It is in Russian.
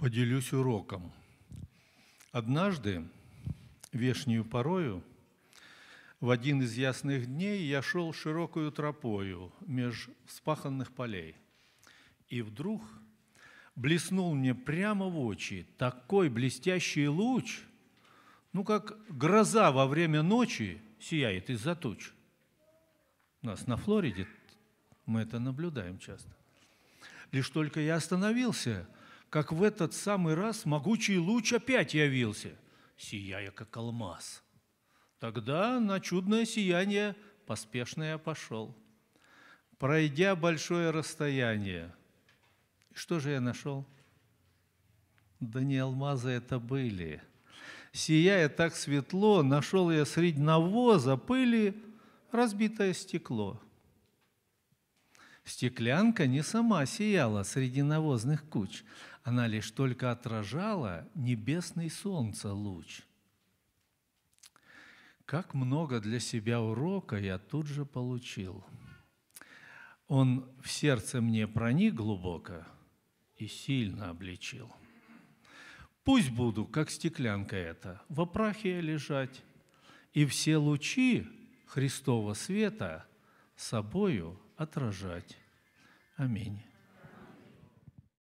Поделюсь уроком. Однажды, вешнюю порою, в один из ясных дней я шел широкую тропою меж вспаханных полей. И вдруг блеснул мне прямо в очи такой блестящий луч, ну, как гроза во время ночи сияет из-за туч. У нас на Флориде мы это наблюдаем часто. Лишь только я остановился – как в этот самый раз могучий луч опять явился, сияя как алмаз. Тогда на чудное сияние поспешно я пошел. Пройдя большое расстояние, что же я нашел? Да не алмазы это были. Сияя так светло, нашел я среди навоза, пыли разбитое стекло – Стеклянка не сама сияла среди навозных куч, она лишь только отражала небесный солнца луч. Как много для себя урока я тут же получил. Он в сердце мне проник глубоко и сильно обличил. Пусть буду, как стеклянка эта, в опрахе лежать, и все лучи Христова света – собою отражать. Аминь.